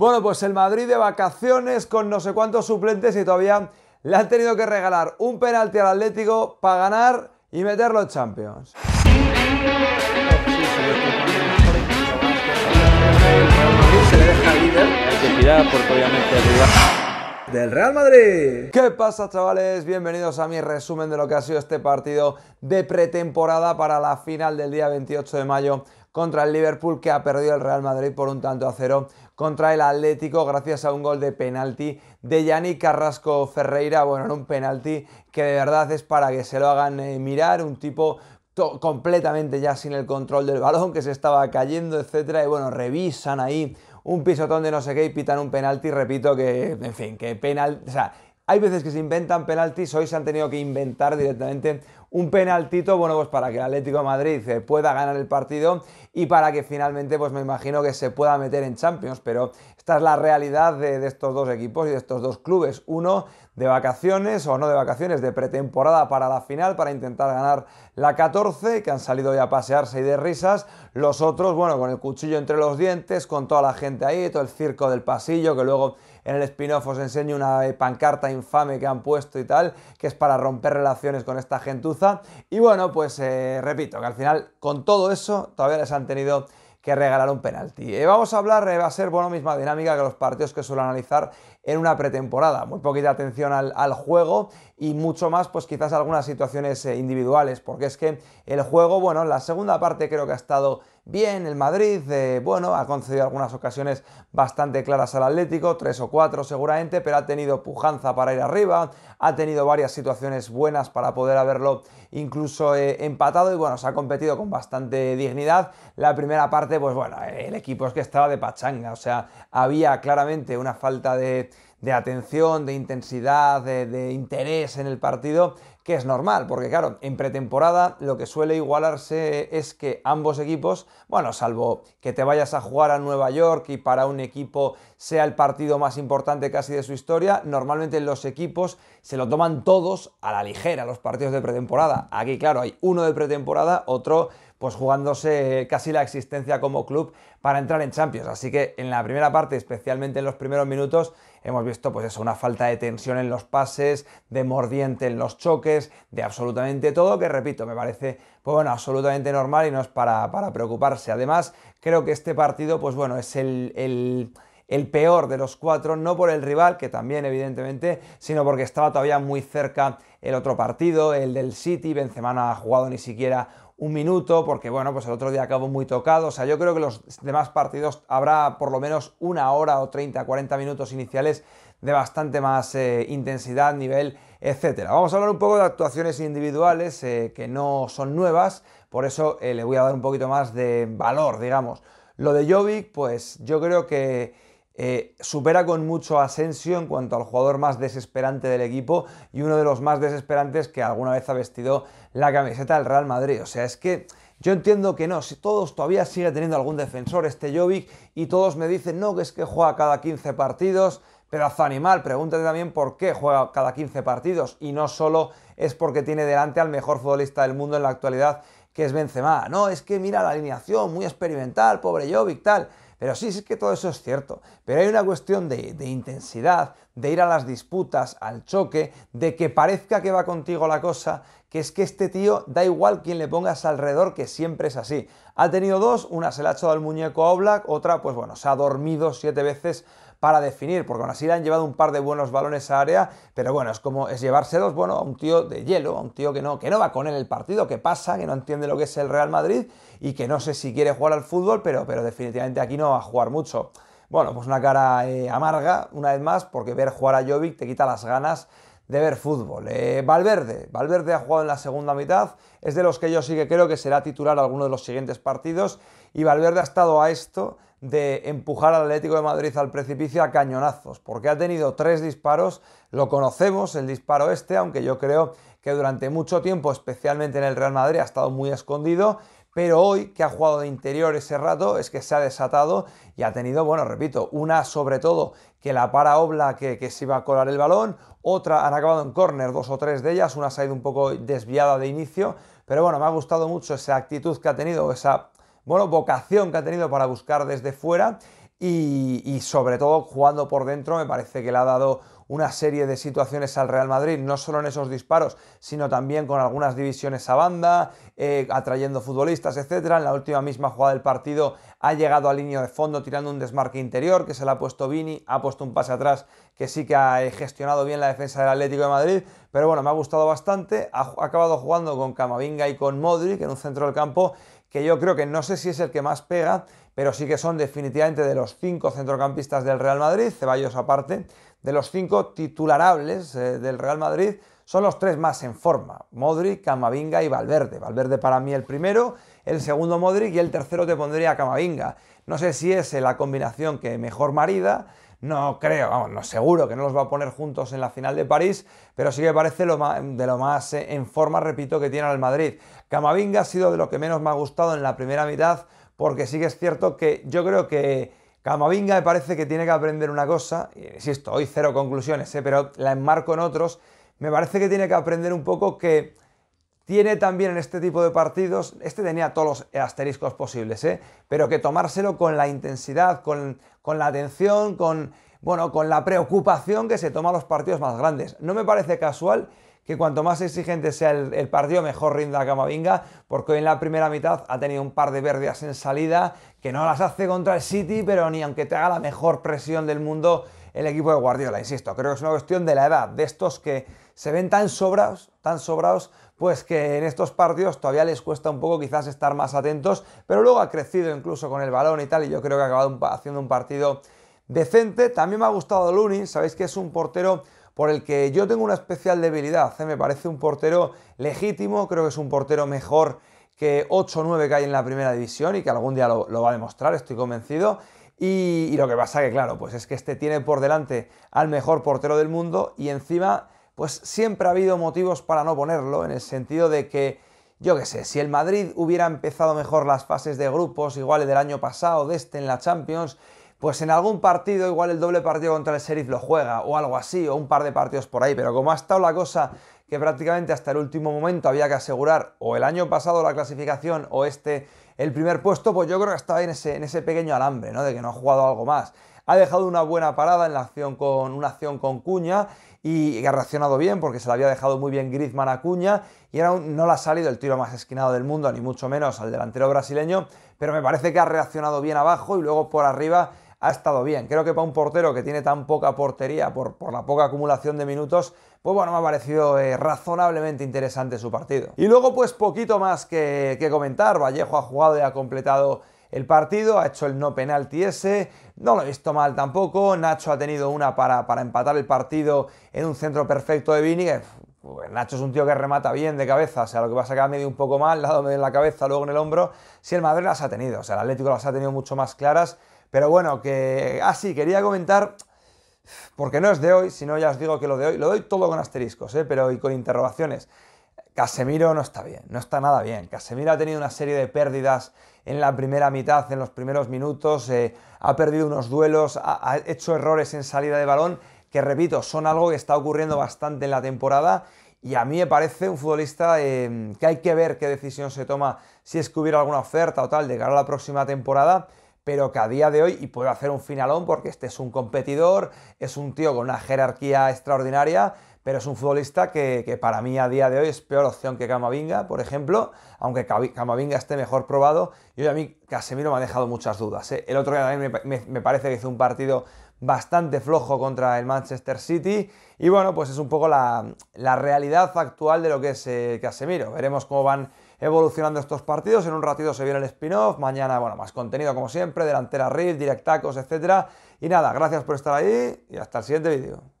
Bueno, pues el Madrid de vacaciones con no sé cuántos suplentes y todavía le han tenido que regalar un penalti al Atlético para ganar y meter los Champions. Del Real Madrid. ¿Qué pasa chavales? Bienvenidos a mi resumen de lo que ha sido este partido de pretemporada para la final del día 28 de mayo contra el Liverpool que ha perdido el Real Madrid por un tanto a cero contra el Atlético gracias a un gol de penalti de Yanni Carrasco Ferreira. Bueno, era un penalti que de verdad es para que se lo hagan eh, mirar, un tipo completamente ya sin el control del balón, que se estaba cayendo, etcétera, y bueno, revisan ahí un pisotón de no sé qué y pitan un penalti, repito que, en fin, que penalti, o sea, hay veces que se inventan penaltis, hoy se han tenido que inventar directamente un penaltito, bueno, pues para que el Atlético de Madrid eh, pueda ganar el partido y para que finalmente, pues me imagino que se pueda meter en Champions, pero esta es la realidad de, de estos dos equipos y de estos dos clubes. Uno de vacaciones o no de vacaciones, de pretemporada para la final, para intentar ganar la 14, que han salido ya a pasearse y de risas. Los otros, bueno, con el cuchillo entre los dientes, con toda la gente ahí, todo el circo del pasillo, que luego en el spin-off os enseño una pancarta infame que han puesto y tal, que es para romper relaciones con esta gentuza. Y bueno, pues eh, repito, que al final con todo eso todavía les han tenido que regalar un penalti. Eh, vamos a hablar, eh, va a ser bueno misma dinámica que los partidos que suelo analizar en una pretemporada. Muy poquita atención al, juego y mucho más, pues quizás algunas situaciones individuales, porque es que el juego, bueno, la segunda parte creo que ha estado bien, el Madrid, eh, bueno, ha concedido algunas ocasiones bastante claras al Atlético, tres o cuatro seguramente, pero ha tenido pujanza para ir arriba, ha tenido varias situaciones buenas para poder haberlo incluso eh, empatado y bueno, se ha competido con bastante dignidad. La primera parte, pues bueno, el equipo es que estaba de pachanga, o sea, había claramente una falta de de atención, de intensidad, de, interés en el partido, que es normal, porque claro, en pretemporada lo que suele igualarse es que ambos equipos, bueno, salvo que te vayas a jugar a Nueva York y para un equipo sea el partido más importante casi de su historia, normalmente los equipos se lo toman todos a la ligera, los partidos de pretemporada. Aquí, claro, hay uno de pretemporada, otro pues jugándose casi la existencia como club para entrar en Champions. Así que en la primera parte, especialmente en los primeros minutos, hemos visto pues eso, una falta de tensión en los pases, de mordiente en los choques, de absolutamente todo, que repito, me parece pues bueno, absolutamente normal y no es para, preocuparse. Además, creo que este partido, pues bueno, es el, el peor de los cuatro, no por el rival, que también evidentemente, sino porque estaba todavía muy cerca el otro partido, el del City, Benzema no ha jugado ni siquiera un minuto, porque bueno, pues el otro día acabo muy tocado. O sea, yo creo que los demás partidos habrá por lo menos una hora o 30, 40 minutos iniciales de bastante más eh, intensidad, nivel, etcétera. Vamos a hablar un poco de actuaciones individuales eh, que no son nuevas, por eso eh, le voy a dar un poquito más de valor, digamos. Lo de Jovic, pues yo creo que eh, supera con mucho ascenso en cuanto al jugador más desesperante del equipo y uno de los más desesperantes que alguna vez ha vestido la camiseta del Real Madrid. O sea, es que yo entiendo que no, si todos todavía sigue teniendo algún defensor este Jovic y todos me dicen, no, que es que juega cada 15 partidos, pedazo animal, pregúntate también por qué juega cada 15 partidos y no solo es porque tiene delante al mejor futbolista del mundo en la actualidad que es Benzema. No, es que mira la alineación, muy experimental, pobre Jovic, tal. Pero sí, sí que todo eso es cierto. Pero hay una cuestión de, intensidad, de ir a las disputas, al choque, de que parezca que va contigo la cosa, que es que este tío da igual quien le pongas alrededor, que siempre es así. Ha tenido dos, una se la ha echado al muñeco a Oblak, otra, pues bueno, se ha dormido siete veces para definir, porque aún así le han llevado un par de buenos balones a área, pero bueno, es como es llevárselos, bueno, a un tío de hielo, a un tío que no, que no va con él el partido, que pasa, que no entiende lo que es el Real Madrid y que no sé si quiere jugar al fútbol, pero, pero definitivamente aquí no va a jugar mucho. Bueno, pues una cara eh, amarga, una vez más, porque ver jugar a Jovic te quita las ganas de ver fútbol. Eh, Valverde, Valverde ha jugado en la segunda mitad, es de los que yo sí que creo que será titular alguno de los siguientes partidos y Valverde ha estado a esto de empujar al Atlético de Madrid al precipicio a cañonazos, porque ha tenido tres disparos, lo conocemos el disparo este, aunque yo creo que durante mucho tiempo, especialmente en el Real Madrid, ha estado muy escondido, pero hoy que ha jugado de interior ese rato es que se ha desatado y ha tenido, bueno, repito, una sobre todo que la para Obla que, se iba a colar el balón, otra han acabado en córner, dos o tres de ellas, una se ha ido un poco desviada de inicio, pero bueno, me ha gustado mucho esa actitud que ha tenido, esa, bueno, vocación que ha tenido para buscar desde fuera y, sobre todo jugando por dentro me parece que le ha dado una serie de situaciones al Real Madrid, no solo en esos disparos, sino también con algunas divisiones a banda, eh, atrayendo futbolistas, etc. En la última misma jugada del partido ha llegado a línea de fondo tirando un desmarque interior que se le ha puesto Vini, ha puesto un pase atrás que sí que ha eh, gestionado bien la defensa del Atlético de Madrid, pero bueno, me ha gustado bastante, ha, ha acabado jugando con Camavinga y con Modric en un centro del campo que yo creo que no sé si es el que más pega, pero sí que son definitivamente de los cinco centrocampistas del Real Madrid, Ceballos aparte, de los cinco titularables eh, del Real Madrid, son los tres más en forma, Modric, Camavinga y Valverde. Valverde para mí el primero, el segundo Modric y el tercero te pondría Camavinga. No sé si es eh, la combinación que mejor marida, no creo, no seguro que no los va a poner juntos en la final de París, pero sí que parece de lo más eh, en forma, repito, que tiene el Madrid. Camavinga ha sido de lo que menos me ha gustado en la primera mitad porque sí que es cierto que yo creo que Camavinga me parece que tiene que aprender una cosa, insisto, hoy cero conclusiones, ¿eh? pero la enmarco en otros, me parece que tiene que aprender un poco que tiene también en este tipo de partidos, este tenía todos los asteriscos posibles, ¿eh? pero que tomárselo con la intensidad, con, la atención, con, bueno, con la preocupación que se toman los partidos más grandes. No me parece casual que cuanto más exigente sea el, partido, mejor rinda Camavinga, porque hoy en la primera mitad ha tenido un par de pérdidas en salida, que no las hace contra el City, pero ni aunque te haga la mejor presión del mundo el equipo de Guardiola, insisto, creo que es una cuestión de la edad, de estos que se ven tan sobrados, tan sobrados, pues que en estos partidos todavía les cuesta un poco quizás estar más atentos, pero luego ha crecido incluso con el balón y tal, y yo creo que ha acabado haciendo un partido decente. También me ha gustado Lunin, sabéis que es un portero por el que yo tengo una especial debilidad. ¿eh? Me parece un portero legítimo, creo que es un portero mejor que 8 o 9 que hay en la primera división y que algún día lo, va a demostrar, estoy convencido. Y, lo que pasa que, claro, pues es que este tiene por delante al mejor portero del mundo y encima, pues siempre ha habido motivos para no ponerlo, en el sentido de que, yo qué sé, si el Madrid hubiera empezado mejor las fases de grupos, iguales del año pasado, de este en la Champions, pues en algún partido igual el doble partido contra el Sheriff lo juega o algo así, o un par de partidos por ahí, pero como ha estado la cosa que prácticamente hasta el último momento había que asegurar o el año pasado la clasificación o este el primer puesto, pues yo creo que estaba en ese, en ese pequeño alambre, ¿no? De que no ha jugado algo más. Ha dejado una buena parada en la acción con una acción con Cuña y ha reaccionado bien porque se la había dejado muy bien Griezmann a Cuña y era no le ha salido el tiro más esquinado del mundo, ni mucho menos al delantero brasileño, pero me parece que ha reaccionado bien abajo y luego por arriba ha estado bien. Creo que para un portero que tiene tan poca portería por, la poca acumulación de minutos, pues bueno, me ha parecido eh, razonablemente interesante su partido. Y luego pues poquito más que, comentar. Vallejo ha jugado y ha completado el partido, ha hecho el no penalti ese, no lo he visto mal tampoco, Nacho ha tenido una para, para empatar el partido en un centro perfecto de Vini, pues Nacho es un tío que remata bien de cabeza, o sea, lo que pasa que ha medio un poco mal, lado medio en la cabeza, luego en el hombro, si el Madrid las ha tenido, o sea, el Atlético las ha tenido mucho más claras, pero bueno, que... Ah, quería comentar, porque no es de hoy, sino ya os digo que lo de hoy, lo doy todo con asteriscos, ¿eh? pero y con interrogaciones. Casemiro no está bien, no está nada bien. Casemiro ha tenido una serie de pérdidas en la primera mitad, en los primeros minutos, eh, ha perdido unos duelos, ha, hecho errores en salida de balón, que repito, son algo que está ocurriendo bastante en la temporada y a mí me parece un futbolista eh, que hay que ver qué decisión se toma si es que hubiera alguna oferta o tal de cara a la próxima temporada, pero que a día de hoy, y puedo hacer un finalón porque este es un competidor, es un tío con una jerarquía extraordinaria, pero es un futbolista que, para mí a día de hoy es peor opción que Camavinga, por ejemplo, aunque Camavinga esté mejor probado, y hoy a mí Casemiro me ha dejado muchas dudas. ¿eh? El otro día me, parece que hizo un partido bastante flojo contra el Manchester City. Y bueno, pues es un poco la, realidad actual de lo que es eh, Casemiro. Veremos cómo van evolucionando estos partidos. En un ratito se viene el spin-off, mañana, bueno, más contenido como siempre, delantera riff, directacos etcétera Y nada, gracias por estar ahí y hasta el siguiente vídeo.